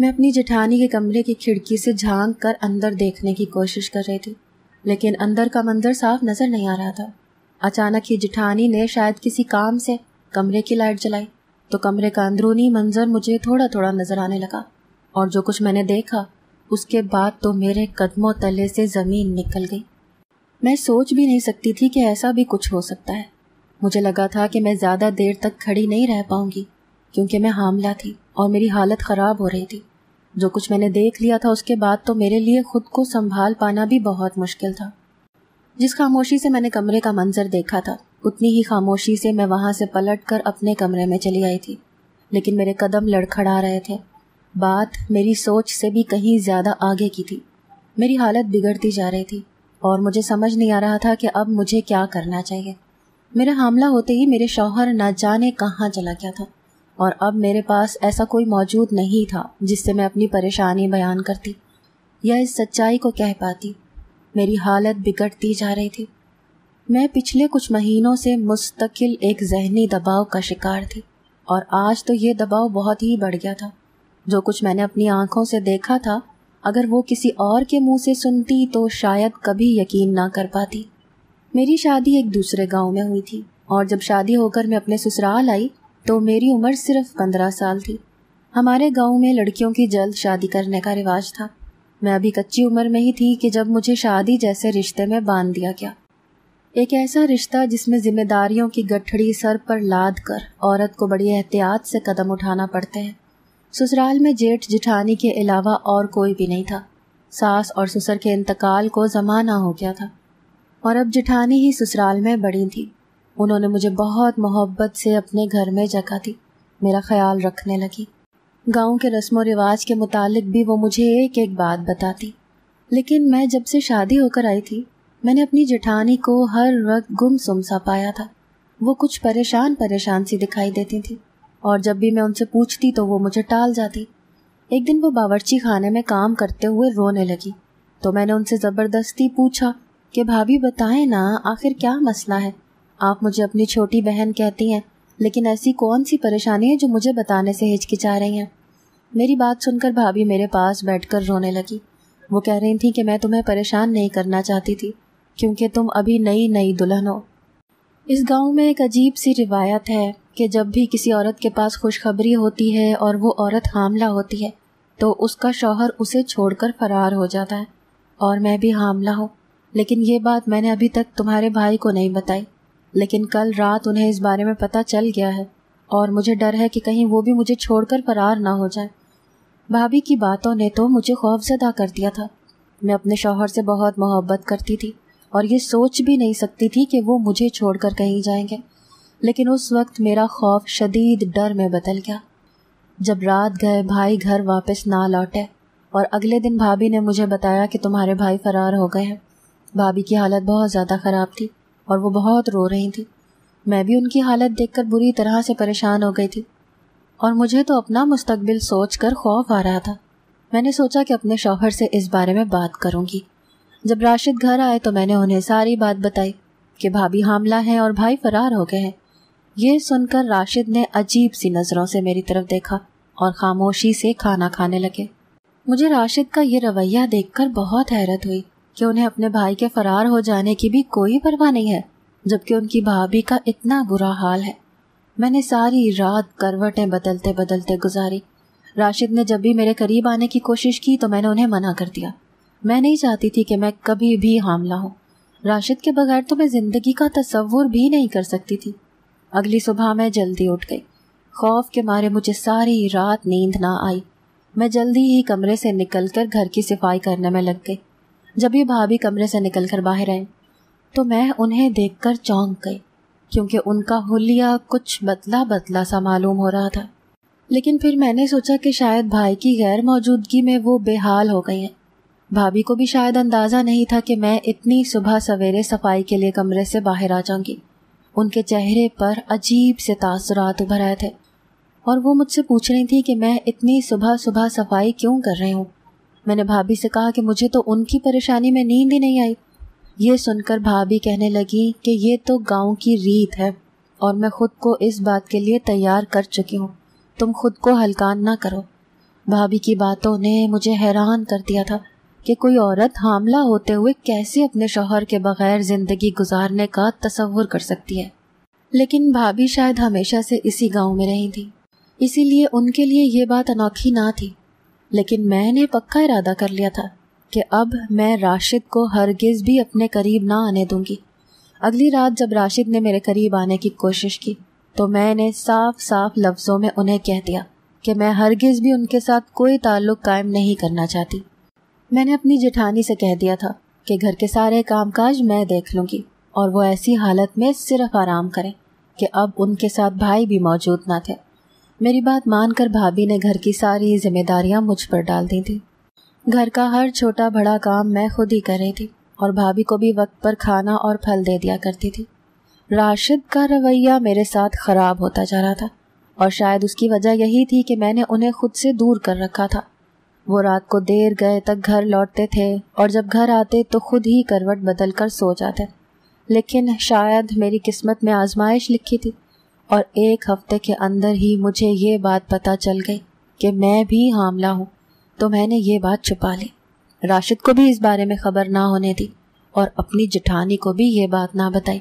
मैं अपनी जेठानी के कमरे की खिड़की से झांक कर अंदर देखने की कोशिश कर रही थी लेकिन अंदर का मंजर साफ नज़र नहीं आ रहा था अचानक ही जेठानी ने शायद किसी काम से कमरे की लाइट जलाई तो कमरे का अंदरूनी मंजर मुझे थोड़ा थोड़ा नज़र आने लगा और जो कुछ मैंने देखा उसके बाद तो मेरे कदमों तले से ज़मीन निकल गई मैं सोच भी नहीं सकती थी कि ऐसा भी कुछ हो सकता है मुझे लगा था कि मैं ज़्यादा देर तक खड़ी नहीं रह पाऊंगी क्योंकि मैं हामला थी और मेरी हालत ख़राब हो रही थी जो कुछ मैंने देख लिया था उसके बाद तो मेरे लिए खुद को संभाल पाना भी बहुत मुश्किल था जिस खामोशी से मैंने कमरे का मंजर देखा था उतनी ही खामोशी से मैं वहाँ से पलट कर अपने कमरे में चली आई थी लेकिन मेरे कदम लड़खड़ा रहे थे बात मेरी सोच से भी कहीं ज़्यादा आगे की थी मेरी हालत बिगड़ती जा रही थी और मुझे समझ नहीं आ रहा था कि अब मुझे क्या करना चाहिए मेरा हमला होते ही मेरे शौहर न जाने कहाँ चला गया था और अब मेरे पास ऐसा कोई मौजूद नहीं था जिससे मैं अपनी परेशानी बयान करती या इस सच्चाई को कह पाती मेरी हालत बिगड़ती जा रही थी मैं पिछले कुछ महीनों से मुस्तकिल एक जहनी दबाव का शिकार थी और आज तो ये दबाव बहुत ही बढ़ गया था जो कुछ मैंने अपनी आंखों से देखा था अगर वो किसी और के मुंह से सुनती तो शायद कभी यकीन ना कर पाती मेरी शादी एक दूसरे गांव में हुई थी और जब शादी होकर मैं अपने ससुराल आई तो मेरी उम्र सिर्फ पंद्रह साल थी हमारे गांव में लड़कियों की जल्द शादी करने का रिवाज था मैं अभी कच्ची उम्र में ही थी कि जब मुझे शादी जैसे रिश्ते में बांध दिया गया एक ऐसा रिश्ता जिसमें जिम्मेदारियों की गठड़ी सर पर लाद कर औरत को बड़ी एहतियात से कदम उठाना पड़ते हैं ससुराल में जेठ जिठानी के अलावा और कोई भी नहीं था सास और ससुर के इंतकाल को जमाना हो गया था और अब जिठानी ही ससुराल में बड़ी थी उन्होंने मुझे बहुत मोहब्बत से अपने घर में जगह दी मेरा ख्याल रखने लगी गांव के रस्म रिवाज के मुतालिक भी वो मुझे एक एक बात बताती लेकिन मैं जब से शादी होकर आई थी मैंने अपनी जेठानी को हर वक्त गुम सुम सा पाया था वो कुछ परेशान परेशान सी दिखाई देती थी और जब भी मैं उनसे पूछती तो वो मुझे टाल जाती एक दिन वो बावर्ची खाने में काम करते हुए रोने लगी तो मैंने उनसे ज़बरदस्ती पूछा कि भाभी बताएं ना आखिर क्या मसला है आप मुझे अपनी छोटी बहन कहती हैं लेकिन ऐसी कौन सी परेशानी है जो मुझे बताने से हिचकिचा रही हैं मेरी बात सुनकर भाभी मेरे पास बैठकर रोने लगी वो कह रही थी कि मैं तुम्हें परेशान नहीं करना चाहती थी क्योंकि तुम अभी नई नई दुल्हन हो इस गांव में एक अजीब सी रिवायत है कि जब भी किसी औरत के पास खुशखबरी होती है और वो औरत हामला होती है तो उसका शौहर उसे छोड़कर फरार हो जाता है और मैं भी हामला हूँ लेकिन ये बात मैंने अभी तक तुम्हारे भाई को नहीं बताई लेकिन कल रात उन्हें इस बारे में पता चल गया है और मुझे डर है कि कहीं वो भी मुझे छोड़कर फरार ना हो जाए भाभी की बातों ने तो मुझे खौफजदा कर दिया था मैं अपने शौहर से बहुत मोहब्बत करती थी और ये सोच भी नहीं सकती थी कि वो मुझे छोड़कर कहीं जाएंगे लेकिन उस वक्त मेरा खौफ शदीद डर में बदल गया जब रात गए भाई घर वापस ना लौटे और अगले दिन भाभी ने मुझे बताया कि तुम्हारे भाई फरार हो गए हैं भाभी की हालत बहुत ज़्यादा ख़राब थी और वो बहुत रो रही थी मैं भी उनकी हालत देखकर बुरी तरह से परेशान हो गई थी और मुझे तो अपना मुस्तकबिल सोच कर खौफ आ रहा था मैंने सोचा कि अपने शौहर से इस बारे में बात करूंगी जब राशिद घर आए तो मैंने उन्हें सारी बात बताई कि भाभी हामला हैं और भाई फरार हो गए हैं ये सुनकर राशिद ने अजीब सी नज़रों से मेरी तरफ देखा और खामोशी से खाना खाने लगे मुझे राशिद का ये रवैया देखकर बहुत हैरत हुई कि उन्हें अपने भाई के फरार हो जाने की भी कोई परवाह नहीं है जबकि उनकी भाभी का इतना बुरा हाल है मैंने सारी रात करवटें बदलते बदलते गुजारी राशिद ने जब भी मेरे करीब आने की कोशिश की तो मैंने उन्हें मना कर दिया मैं नहीं चाहती थी कि मैं कभी भी हामला हूँ राशिद के बगैर तो मैं ज़िंदगी का तस्वुर भी नहीं कर सकती थी अगली सुबह मैं जल्दी उठ गई खौफ के मारे मुझे सारी रात नींद ना आई मैं जल्दी ही कमरे से निकलकर घर की सफाई करने में लग गई जब ये भाभी कमरे से निकलकर बाहर आए तो मैं उन्हें देखकर चौंक गई क्योंकि उनका हुलिया कुछ बदला बदला सा मालूम हो रहा था लेकिन फिर मैंने सोचा कि शायद भाई की गैर मौजूदगी में वो बेहाल हो गई हैं भाभी को भी शायद अंदाज़ा नहीं था कि मैं इतनी सुबह सवेरे सफाई के लिए कमरे से बाहर आ जाऊंगी उनके चेहरे पर अजीब से तासरात उभर आए थे और वो मुझसे पूछ रही थी कि मैं इतनी सुबह सुबह सफाई क्यों कर रही हूँ मैंने भाभी से कहा कि मुझे तो उनकी परेशानी में नींद ही नहीं आई ये सुनकर भाभी कहने लगी कि ये तो गांव की रीत है और मैं खुद को इस बात के लिए तैयार कर चुकी हूँ तुम खुद को हलकान ना करो भाभी की बातों ने मुझे हैरान कर दिया था कि कोई औरत हामला होते हुए कैसे अपने शोहर के बगैर ज़िंदगी गुजारने का तस्वुर कर सकती है लेकिन भाभी शायद हमेशा से इसी गांव में रही थी इसीलिए उनके लिए ये बात अनोखी ना थी लेकिन मैंने पक्का इरादा कर लिया था कि अब मैं राशिद को हरगिज़ भी अपने करीब ना आने दूंगी अगली रात जब राशिद ने मेरे करीब आने की कोशिश की तो मैंने साफ साफ लफ्ज़ों में उन्हें कह दिया कि मैं हरगिज़ भी उनके साथ कोई ताल्लुक़ कायम नहीं करना चाहती मैंने अपनी जेठानी से कह दिया था कि घर के सारे कामकाज मैं देख लूंगी और वो ऐसी हालत में सिर्फ आराम करें कि अब उनके साथ भाई भी मौजूद ना थे मेरी बात मानकर भाभी ने घर की सारी जिम्मेदारियां मुझ पर डाल दी थी घर का हर छोटा बड़ा काम मैं खुद ही कर रही थी और भाभी को भी वक्त पर खाना और फल दे दिया करती थी राशिद का रवैया मेरे साथ ख़राब होता जा रहा था और शायद उसकी वजह यही थी कि मैंने उन्हें खुद से दूर कर रखा था वो रात को देर गए तक घर लौटते थे और जब घर आते तो खुद ही करवट बदल कर सो जाते लेकिन शायद मेरी किस्मत में आजमाइश लिखी थी और एक हफ्ते के अंदर ही मुझे ये बात पता चल गई कि मैं भी हामला हूँ तो मैंने ये बात छुपा ली राशिद को भी इस बारे में खबर ना होने दी और अपनी जेठानी को भी ये बात ना बताई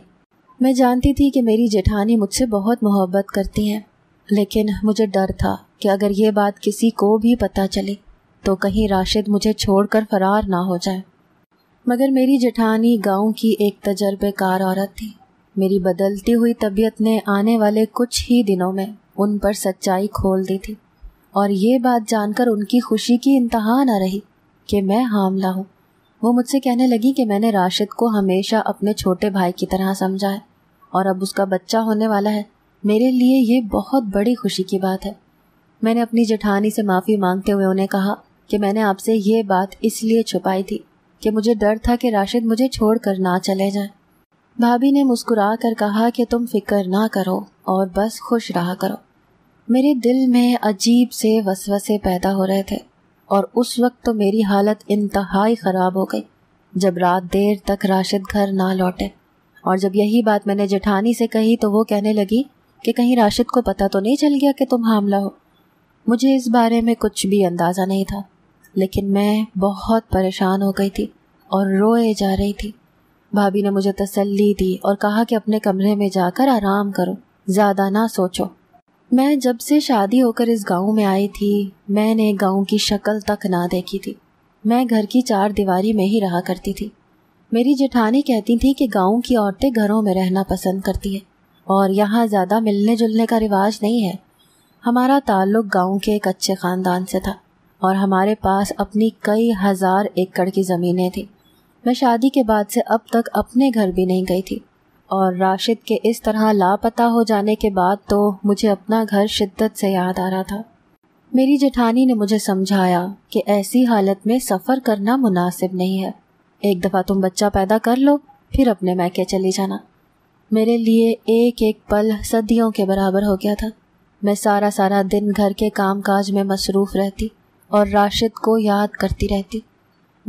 मैं जानती थी कि मेरी जेठानी मुझसे बहुत मोहब्बत करती हैं लेकिन मुझे डर था कि अगर ये बात किसी को भी पता चले तो कहीं राशिद मुझे छोड़कर फरार ना हो जाए मगर मेरी जेठानी गांव की एक तजर्बेकार औरत थी मेरी बदलती हुई तबीयत ने आने वाले कुछ ही दिनों में उन पर सच्चाई खोल दी थी और ये बात जानकर उनकी खुशी की इंतहा न रही कि मैं हामला हूँ वो मुझसे कहने लगी कि मैंने राशिद को हमेशा अपने छोटे भाई की तरह समझा है और अब उसका बच्चा होने वाला है मेरे लिए ये बहुत बड़ी खुशी की बात है मैंने अपनी जेठानी से माफ़ी मांगते हुए उन्हें कहा कि मैंने आपसे ये बात इसलिए छुपाई थी कि मुझे डर था कि राशिद मुझे छोड़ कर ना चले जाए भाभी ने मुस्कुरा कर कहा कि तुम फिक्र ना करो और बस खुश रहा करो मेरे दिल में अजीब से वसवसे पैदा हो रहे थे और उस वक्त तो मेरी हालत इंतहाई ख़राब हो गई जब रात देर तक राशिद घर ना लौटे और जब यही बात मैंने जेठानी से कही तो वो कहने लगी कि कहीं राशिद को पता तो नहीं चल गया कि तुम हामला हो मुझे इस बारे में कुछ भी अंदाज़ा नहीं था लेकिन मैं बहुत परेशान हो गई थी और रोए जा रही थी भाभी ने मुझे तसल्ली दी और कहा कि अपने कमरे में जाकर आराम करो ज़्यादा ना सोचो मैं जब से शादी होकर इस गांव में आई थी मैंने गांव की शक्ल तक ना देखी थी मैं घर की चार दीवारी में ही रहा करती थी मेरी जेठानी कहती थी कि गांव की औरतें घरों में रहना पसंद करती हैं और यहाँ ज़्यादा मिलने जुलने का रिवाज नहीं है हमारा ताल्लुक गांव के एक अच्छे ख़ानदान से था और हमारे पास अपनी कई हज़ार एकड़ की ज़मीनें थीं मैं शादी के बाद से अब तक अपने घर भी नहीं गई थी और राशिद के इस तरह लापता हो जाने के बाद तो मुझे अपना घर शिद्दत से याद आ रहा था मेरी जेठानी ने मुझे समझाया कि ऐसी हालत में सफ़र करना मुनासिब नहीं है एक दफ़ा तुम बच्चा पैदा कर लो फिर अपने मैके चली जाना मेरे लिए एक एक पल सदियों के बराबर हो गया था मैं सारा सारा दिन घर के काम काज में मसरूफ़ रहती और राशिद को याद करती रहती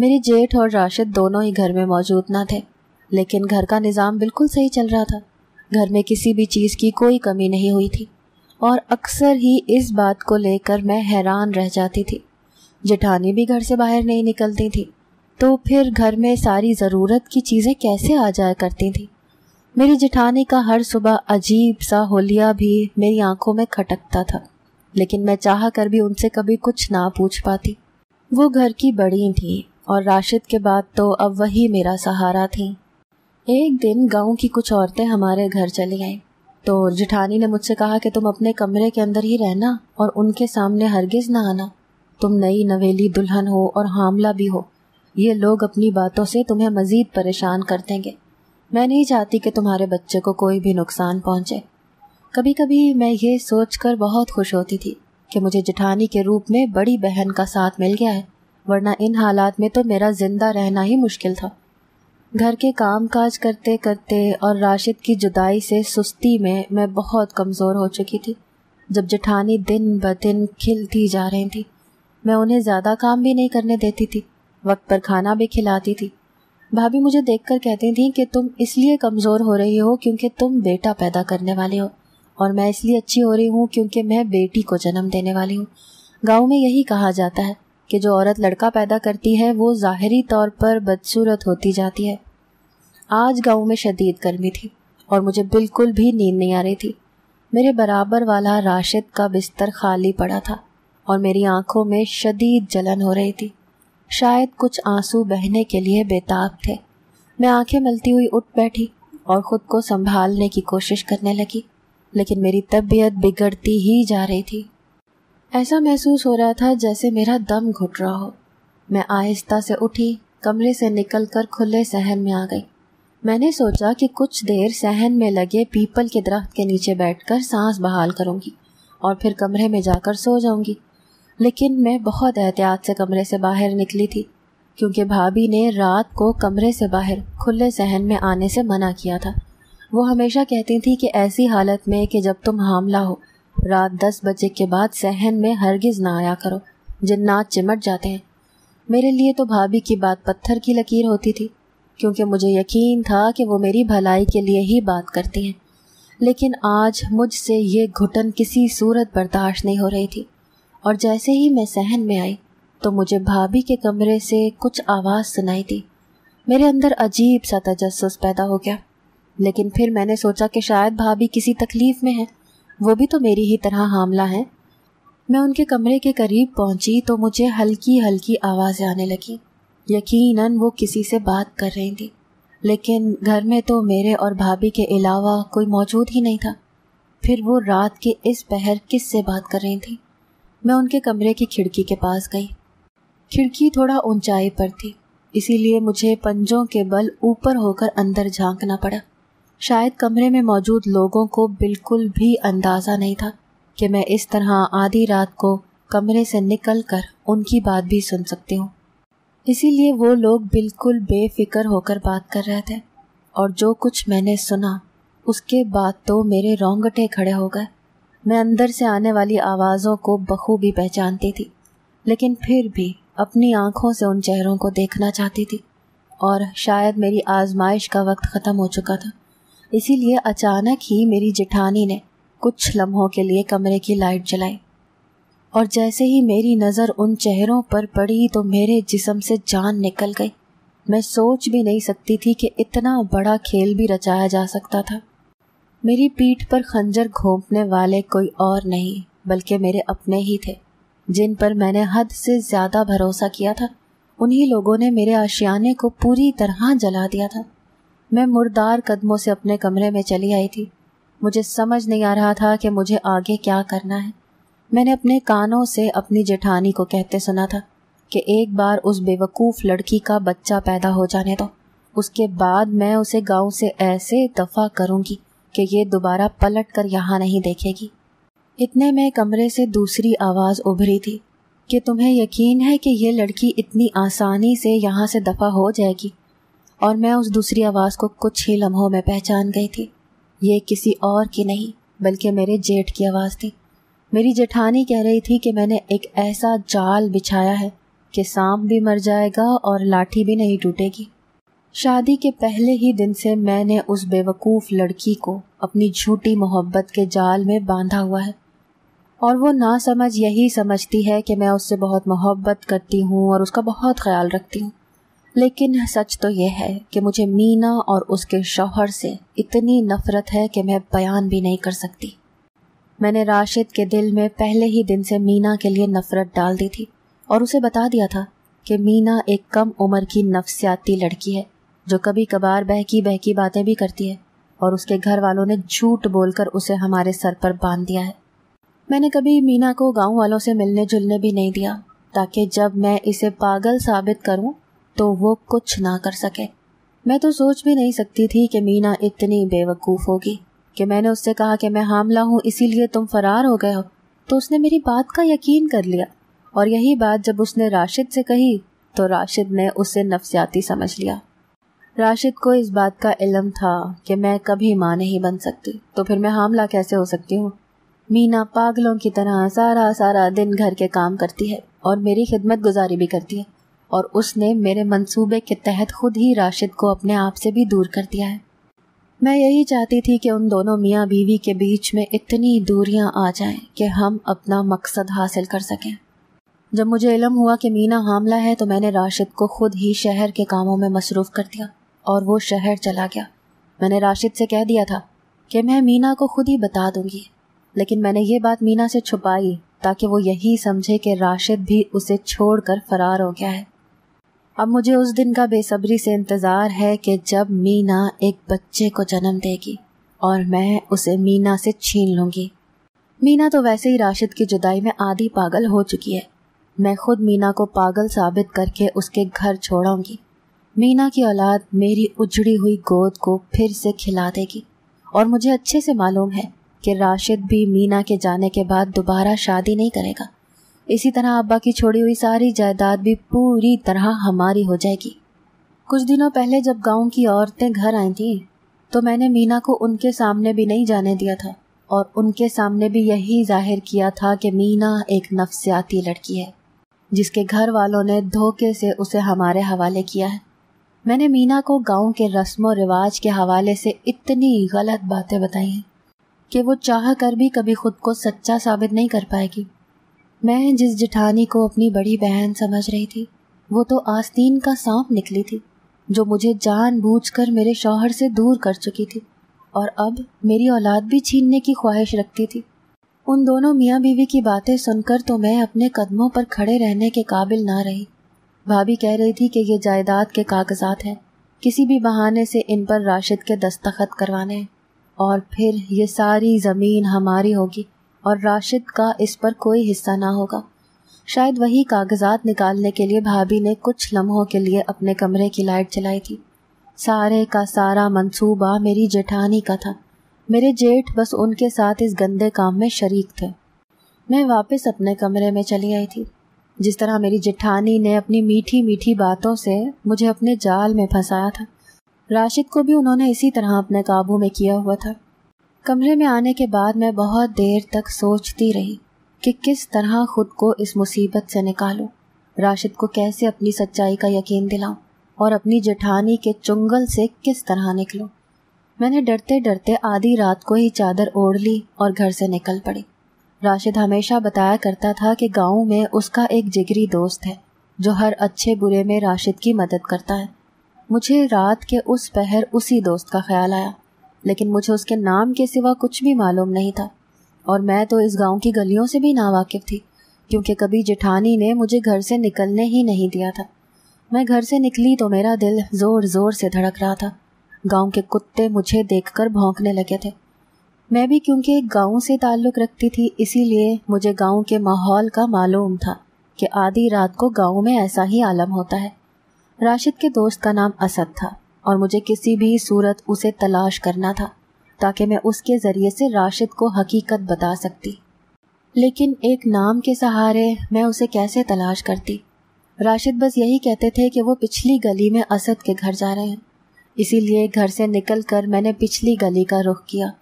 मेरे जेठ और राशिद दोनों ही घर में मौजूद ना थे लेकिन घर का निज़ाम बिल्कुल सही चल रहा था घर में किसी भी चीज़ की कोई कमी नहीं हुई थी और अक्सर ही इस बात को लेकर मैं हैरान रह जाती थी जेठानी भी घर से बाहर नहीं निकलती थी तो फिर घर में सारी ज़रूरत की चीज़ें कैसे आ जाया करती थी मेरी जेठानी का हर सुबह अजीब सा होलिया भी मेरी आंखों में खटकता था लेकिन मैं चाह कर भी उनसे कभी कुछ ना पूछ पाती वो घर की बड़ी थी और राशिद के बाद तो अब वही मेरा सहारा थी एक दिन गांव की कुछ औरतें हमारे घर चली आई तो जिठानी ने मुझसे कहा कि तुम अपने कमरे के अंदर ही रहना और उनके सामने हरगिज ना आना तुम नई नवेली दुल्हन हो और हामला भी हो ये लोग अपनी बातों से तुम्हें मज़ीद परेशान कर देंगे मैं नहीं चाहती कि तुम्हारे बच्चे को कोई भी नुकसान पहुंचे कभी कभी मैं ये सोच कर बहुत खुश होती थी कि मुझे जिठानी के रूप में बड़ी बहन का साथ मिल गया है वरना इन हालात में तो मेरा जिंदा रहना ही मुश्किल था घर के काम काज करते करते और राशिद की जुदाई से सुस्ती में मैं बहुत कमज़ोर हो चुकी थी जब जेठानी दिन ब दिन खिलती जा रही थी मैं उन्हें ज़्यादा काम भी नहीं करने देती थी वक्त पर खाना भी खिलाती थी भाभी मुझे कर कहती थी कि तुम इसलिए कमज़ोर हो रही हो क्योंकि तुम बेटा पैदा करने वाले हो और मैं इसलिए अच्छी हो रही हूँ क्योंकि मैं बेटी को जन्म देने वाली हूँ गाँव में यही कहा जाता है कि जो औरत लड़का पैदा करती है वो ज़ाहरी तौर पर बदसूरत होती जाती है आज गाँव में शदीद गर्मी थी और मुझे बिल्कुल भी नींद नहीं आ रही थी मेरे बराबर वाला राशिद का बिस्तर खाली पड़ा था और मेरी आंखों में शदीद जलन हो रही थी शायद कुछ आंसू बहने के लिए बेताब थे मैं आंखें मलती हुई उठ बैठी और ख़ुद को संभालने की कोशिश करने लगी लेकिन मेरी तबीयत बिगड़ती ही जा रही थी ऐसा महसूस हो रहा था जैसे मेरा दम घुट रहा हो मैं आहिस्ता से उठी कमरे से निकलकर खुले सहन में आ गई मैंने सोचा कि कुछ देर सहन में लगे पीपल के दरख्त के नीचे बैठकर सांस बहाल करूंगी और फिर कमरे में जाकर सो जाऊंगी लेकिन मैं बहुत एहतियात से कमरे से बाहर निकली थी क्योंकि भाभी ने रात को कमरे से बाहर खुले सहन में आने से मना किया था वो हमेशा कहती थी कि ऐसी हालत में कि जब तुम हामला हो रात दस बजे के बाद सहन में हरगिज ना आया करो जिन्नात चिमट जाते हैं मेरे लिए तो भाभी की बात पत्थर की लकीर होती थी क्योंकि मुझे यकीन था कि वो मेरी भलाई के लिए ही बात करती हैं लेकिन आज मुझसे ये घुटन किसी सूरत बर्दाश्त नहीं हो रही थी और जैसे ही मैं सहन में आई तो मुझे भाभी के कमरे से कुछ आवाज़ सुनाई दी मेरे अंदर अजीब सा तजस पैदा हो गया लेकिन फिर मैंने सोचा कि शायद भाभी किसी तकलीफ़ में है वो भी तो मेरी ही तरह हामला है मैं उनके कमरे के करीब पहुंची तो मुझे हल्की हल्की आवाज़ें आने लगी यकीनन वो किसी से बात कर रही थी लेकिन घर में तो मेरे और भाभी के अलावा कोई मौजूद ही नहीं था फिर वो रात के इस पहर किस से बात कर रही थी मैं उनके कमरे की खिड़की के पास गई खिड़की थोड़ा ऊंचाई पर थी इसीलिए मुझे पंजों के बल ऊपर होकर अंदर झांकना पड़ा शायद कमरे में मौजूद लोगों को बिल्कुल भी अंदाज़ा नहीं था कि मैं इस तरह आधी रात को कमरे से निकल कर उनकी बात भी सुन सकती हूँ इसीलिए वो लोग बिल्कुल बेफिक्र होकर बात कर रहे थे और जो कुछ मैंने सुना उसके बाद तो मेरे रोंगटे खड़े हो गए मैं अंदर से आने वाली आवाज़ों को बखूबी पहचानती थी लेकिन फिर भी अपनी आँखों से उन चेहरों को देखना चाहती थी और शायद मेरी आजमाइश का वक्त ख़त्म हो चुका था इसीलिए अचानक ही मेरी जिठानी ने कुछ लम्हों के लिए कमरे की लाइट जलाई और जैसे ही मेरी नज़र उन चेहरों पर पड़ी तो मेरे जिसम से जान निकल गई मैं सोच भी नहीं सकती थी कि इतना बड़ा खेल भी रचाया जा सकता था मेरी पीठ पर खंजर घोंपने वाले कोई और नहीं बल्कि मेरे अपने ही थे जिन पर मैंने हद से ज़्यादा भरोसा किया था उन्हीं लोगों ने मेरे आशियाने को पूरी तरह जला दिया था मैं मुर्दार कदमों से अपने कमरे में चली आई थी मुझे समझ नहीं आ रहा था कि मुझे आगे क्या करना है मैंने अपने कानों से अपनी जेठानी को कहते सुना था कि एक बार उस बेवकूफ़ लड़की का बच्चा पैदा हो जाने दो उसके बाद मैं उसे गांव से ऐसे दफ़ा करूंगी कि ये दोबारा पलट कर यहाँ नहीं देखेगी इतने में कमरे से दूसरी आवाज़ उभरी थी कि तुम्हें यकीन है कि यह लड़की इतनी आसानी से यहाँ से दफ़ा हो जाएगी और मैं उस दूसरी आवाज़ को कुछ ही लम्हों में पहचान गई थी ये किसी और की नहीं बल्कि मेरे जेठ की आवाज़ थी मेरी जेठानी कह रही थी कि मैंने एक ऐसा जाल बिछाया है कि सांप भी मर जाएगा और लाठी भी नहीं टूटेगी शादी के पहले ही दिन से मैंने उस बेवकूफ़ लड़की को अपनी झूठी मोहब्बत के जाल में बांधा हुआ है और वो ना समझ यही समझती है कि मैं उससे बहुत मोहब्बत करती हूँ और उसका बहुत ख्याल रखती हूँ लेकिन सच तो यह है कि मुझे मीना और उसके शौहर से इतनी नफरत है कि मैं बयान भी नहीं कर सकती मैंने राशिद के दिल में पहले ही दिन से मीना के लिए नफरत डाल दी थी और उसे बता दिया था कि मीना एक कम उम्र की नफसियाती लड़की है जो कभी कभार बहकी बहकी बातें भी करती है और उसके घर वालों ने झूठ बोलकर उसे हमारे सर पर बांध दिया है मैंने कभी मीना को गांव वालों से मिलने जुलने भी नहीं दिया ताकि जब मैं इसे पागल साबित करूं तो वो कुछ ना कर सके मैं तो सोच भी नहीं सकती थी कि मीना इतनी बेवकूफ़ होगी कि मैंने उससे कहा कि मैं हामला हूँ इसीलिए तुम फरार हो गए हो तो उसने मेरी बात का यकीन कर लिया और यही बात जब उसने राशिद से कही तो राशिद ने उसे नफसियाती समझ लिया राशिद को इस बात का इलम था कि मैं कभी माँ नहीं बन सकती तो फिर मैं हामला कैसे हो सकती हूँ मीना पागलों की तरह सारा सारा दिन घर के काम करती है और मेरी खिदमत गुजारी भी करती है और उसने मेरे मंसूबे के तहत खुद ही राशिद को अपने आप से भी दूर कर दिया है मैं यही चाहती थी कि उन दोनों मियाँ बीवी के बीच में इतनी दूरियाँ आ जाएं कि हम अपना मकसद हासिल कर सकें जब मुझे इलम हुआ कि मीना हामला है तो मैंने राशिद को खुद ही शहर के कामों में मसरूफ़ कर दिया और वो शहर चला गया मैंने राशिद से कह दिया था कि मैं मीना को खुद ही बता दूंगी लेकिन मैंने ये बात मीना से छुपाई ताकि वो यही समझे कि राशिद भी उसे छोड़कर फरार हो गया है अब मुझे उस दिन का बेसब्री से इंतज़ार है कि जब मीना एक बच्चे को जन्म देगी और मैं उसे मीना से छीन लूँगी मीना तो वैसे ही राशिद की जुदाई में आधी पागल हो चुकी है मैं खुद मीना को पागल साबित करके उसके घर छोड़ाऊंगी मीना की औलाद मेरी उजड़ी हुई गोद को फिर से खिला देगी और मुझे अच्छे से मालूम है कि राशिद भी मीना के जाने के बाद दोबारा शादी नहीं करेगा इसी तरह अब्बा की छोड़ी हुई सारी जायदाद भी पूरी तरह हमारी हो जाएगी कुछ दिनों पहले जब गांव की औरतें घर आई थी तो मैंने मीना को उनके सामने भी नहीं जाने दिया था और उनके सामने भी यही जाहिर किया था कि मीना एक नफ्सियाती लड़की है जिसके घर वालों ने धोखे से उसे हमारे हवाले किया है मैंने मीना को गांव के रस्म रिवाज के हवाले से इतनी गलत बातें बताई हैं कि वो चाह कर भी कभी खुद को सच्चा साबित नहीं कर पाएगी मैं जिस जिठानी को अपनी बड़ी बहन समझ रही थी वो तो आस्तीन का सांप निकली थी जो मुझे जानबूझकर मेरे शौहर से दूर कर चुकी थी और अब मेरी औलाद भी छीनने की ख्वाहिश रखती थी उन दोनों मियाँ बीवी की बातें सुनकर तो मैं अपने कदमों पर खड़े रहने के काबिल ना रही भाभी कह रही थी कि ये जायदाद के कागजात हैं किसी भी बहाने से इन पर राशिद के दस्तखत करवाने और फिर ये सारी ज़मीन हमारी होगी और राशिद का इस पर कोई हिस्सा ना होगा शायद वही कागजात निकालने के लिए भाभी ने कुछ लम्हों के लिए अपने कमरे की लाइट चलाई थी सारे का सारा मंसूबा मेरी जेठानी का था मेरे जेठ बस उनके साथ इस गंदे काम में शरीक थे मैं वापस अपने कमरे में चली आई थी जिस तरह मेरी जेठानी ने अपनी मीठी मीठी बातों से मुझे अपने जाल में फंसाया था राशिद को भी उन्होंने इसी तरह अपने काबू में किया हुआ था कमरे में आने के बाद मैं बहुत देर तक सोचती रही कि किस तरह खुद को इस मुसीबत से निकालूं, राशिद को कैसे अपनी सच्चाई का यकीन दिलाऊं और अपनी जेठानी के चुंगल से किस तरह निकलूं। मैंने डरते डरते आधी रात को ही चादर ओढ़ ली और घर से निकल पड़ी राशिद हमेशा बताया करता था कि गांव में उसका एक जिगरी दोस्त है जो हर अच्छे बुरे में राशिद की मदद करता है मुझे रात के उस पहर उसी दोस्त का ख्याल आया लेकिन मुझे उसके नाम के सिवा कुछ भी मालूम नहीं था और मैं तो इस गांव की गलियों से भी नावाकिफ थी क्योंकि कभी जिठानी ने मुझे घर से निकलने ही नहीं दिया था मैं घर से निकली तो मेरा दिल ज़ोर ज़ोर से धड़क रहा था गांव के कुत्ते मुझे देखकर भौंकने लगे थे मैं भी क्योंकि गांव से ताल्लुक़ रखती थी इसीलिए मुझे गांव के माहौल का मालूम था कि आधी रात को गांव में ऐसा ही आलम होता है राशिद के दोस्त का नाम असद था और मुझे किसी भी सूरत उसे तलाश करना था ताकि मैं उसके ज़रिए से राशिद को हकीकत बता सकती लेकिन एक नाम के सहारे मैं उसे कैसे तलाश करती राशिद बस यही कहते थे कि वो पिछली गली में असद के घर जा रहे हैं इसीलिए घर से निकल कर मैंने पिछली गली का रुख किया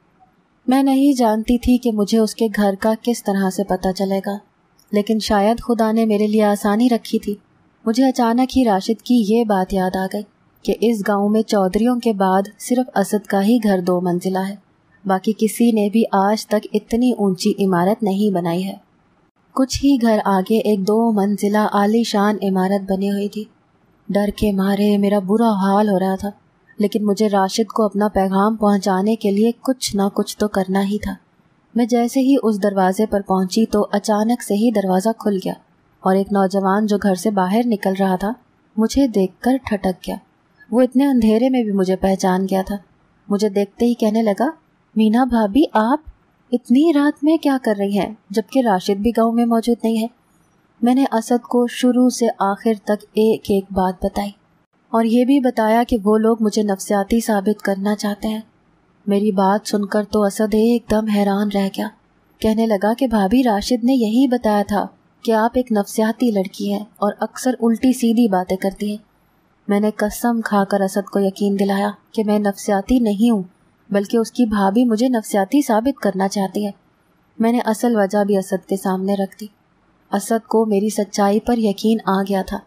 मैं नहीं जानती थी कि मुझे उसके घर का किस तरह से पता चलेगा लेकिन शायद खुदा ने मेरे लिए आसानी रखी थी मुझे अचानक ही राशिद की ये बात याद आ गई कि इस गांव में चौधरीों के बाद सिर्फ असद का ही घर दो मंजिला है बाकी किसी ने भी आज तक इतनी ऊंची इमारत नहीं बनाई है कुछ ही घर आगे एक दो मंजिला आलीशान इमारत बनी हुई थी डर के मारे मेरा बुरा हाल हो रहा था लेकिन मुझे राशिद को अपना पैगाम पहुंचाने के लिए कुछ ना कुछ तो करना ही था मैं जैसे ही उस दरवाजे पर पहुंची तो अचानक से ही दरवाज़ा खुल गया और एक नौजवान जो घर से बाहर निकल रहा था मुझे देखकर ठटक गया वो इतने अंधेरे में भी मुझे पहचान गया था मुझे देखते ही कहने लगा मीना भाभी आप इतनी रात में क्या कर रही हैं जबकि राशिद भी गांव में मौजूद नहीं है मैंने असद को शुरू से आखिर तक एक एक बात बताई और ये भी बताया कि वो लोग मुझे नफसियाती साबित करना चाहते हैं मेरी बात सुनकर तो असद एकदम हैरान रह गया कहने लगा कि भाभी राशिद ने यही बताया था कि आप एक नफसियाती लड़की हैं और अक्सर उल्टी सीधी बातें करती हैं मैंने कसम खाकर असद को यकीन दिलाया कि मैं नफसियाती नहीं हूँ बल्कि उसकी भाभी मुझे नफसियाती साबित करना चाहती है मैंने असल वजह भी असद के सामने रख दी असद को मेरी सच्चाई पर यकीन आ गया था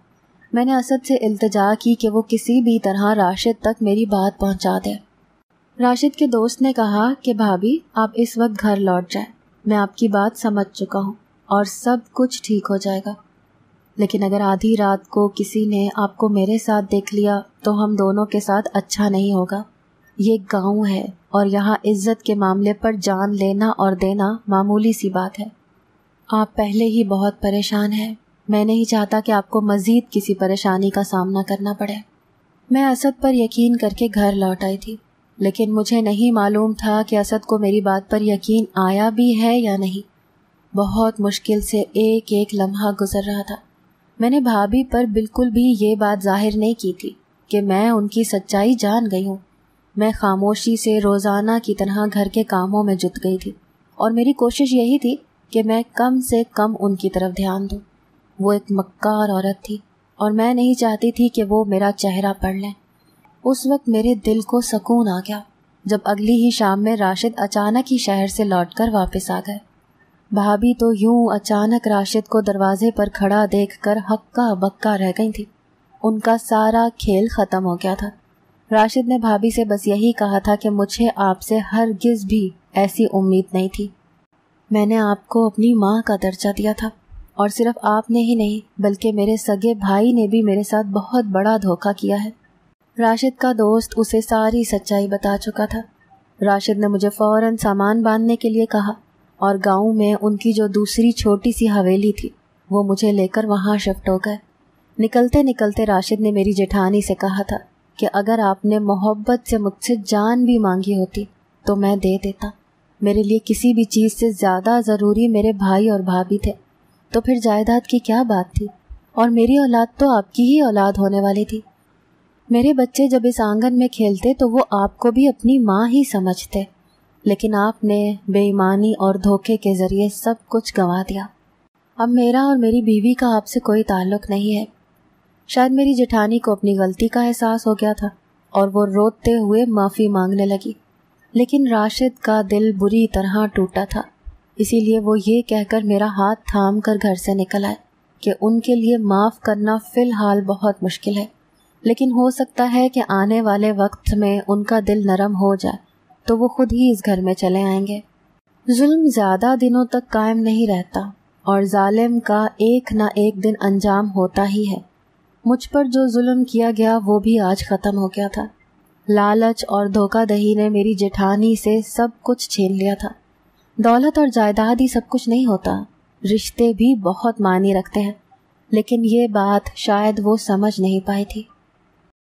मैंने असद से इल्तजा की कि वो किसी भी तरह राशिद तक मेरी बात पहुंचा दे राशिद के दोस्त ने कहा कि भाभी आप इस वक्त घर लौट जाए मैं आपकी बात समझ चुका हूँ और सब कुछ ठीक हो जाएगा लेकिन अगर आधी रात को किसी ने आपको मेरे साथ देख लिया तो हम दोनों के साथ अच्छा नहीं होगा ये गांव है और यहाँ इज्जत के मामले पर जान लेना और देना मामूली सी बात है आप पहले ही बहुत परेशान हैं मैं नहीं चाहता कि आपको मज़ीद किसी परेशानी का सामना करना पड़े मैं असद पर यकीन करके घर लौट आई थी लेकिन मुझे नहीं मालूम था कि असद को मेरी बात पर यकीन आया भी है या नहीं बहुत मुश्किल से एक एक लम्हा गुजर रहा था मैंने भाभी पर बिल्कुल भी ये बात जाहिर नहीं की थी कि मैं उनकी सच्चाई जान गई हूँ मैं खामोशी से रोज़ाना की तरह घर के कामों में जुट गई थी और मेरी कोशिश यही थी कि मैं कम से कम उनकी तरफ ध्यान दूँ वो एक मक्कार औरत थी और मैं नहीं चाहती थी कि वो मेरा चेहरा पढ़ लें उस वक्त मेरे दिल को सुकून आ गया जब अगली ही शाम में राशिद अचानक ही शहर से लौटकर वापस आ गए भाभी तो यूं अचानक राशिद को दरवाजे पर खड़ा देखकर हक्का बक्का रह गई थी उनका सारा खेल ख़त्म हो गया था राशिद ने भाभी से बस यही कहा था कि मुझे आपसे गिज भी ऐसी उम्मीद नहीं थी मैंने आपको अपनी माँ का दर्जा दिया था और सिर्फ आपने ही नहीं बल्कि मेरे सगे भाई ने भी मेरे साथ बहुत बड़ा धोखा किया है राशिद का दोस्त उसे सारी सच्चाई बता चुका था राशिद ने मुझे फ़ौरन सामान बांधने के लिए कहा और गांव में उनकी जो दूसरी छोटी सी हवेली थी वो मुझे लेकर वहाँ शिफ्ट हो गए निकलते निकलते राशिद ने मेरी जेठानी से कहा था कि अगर आपने मोहब्बत से मुझसे जान भी मांगी होती तो मैं दे देता मेरे लिए किसी भी चीज़ से ज़्यादा ज़रूरी मेरे भाई और भाभी थे तो फिर जायदाद की क्या बात थी और मेरी औलाद तो आपकी ही औलाद होने वाली थी मेरे बच्चे जब इस आंगन में खेलते तो वो आपको भी अपनी माँ ही समझते लेकिन आपने बेईमानी और धोखे के ज़रिए सब कुछ गंवा दिया अब मेरा और मेरी बीवी का आपसे कोई ताल्लुक नहीं है शायद मेरी जेठानी को अपनी गलती का एहसास हो गया था और वो रोते हुए माफ़ी मांगने लगी लेकिन राशिद का दिल बुरी तरह टूटा था इसीलिए वो ये कहकर मेरा हाथ थाम कर घर से निकल आए कि उनके लिए माफ़ करना फ़िलहाल बहुत मुश्किल है लेकिन हो सकता है कि आने वाले वक्त में उनका दिल नरम हो जाए तो वो खुद ही इस घर में चले आएंगे जुल्म ज़्यादा दिनों तक कायम नहीं रहता और जालिम का एक ना एक दिन अंजाम होता ही है मुझ पर जो जुल्म किया गया वो भी आज ख़त्म हो गया था लालच और धोखा दही ने मेरी जेठानी से सब कुछ छीन लिया था दौलत और जायदाद ही सब कुछ नहीं होता रिश्ते भी बहुत मानी रखते हैं लेकिन ये बात शायद वो समझ नहीं पाई थी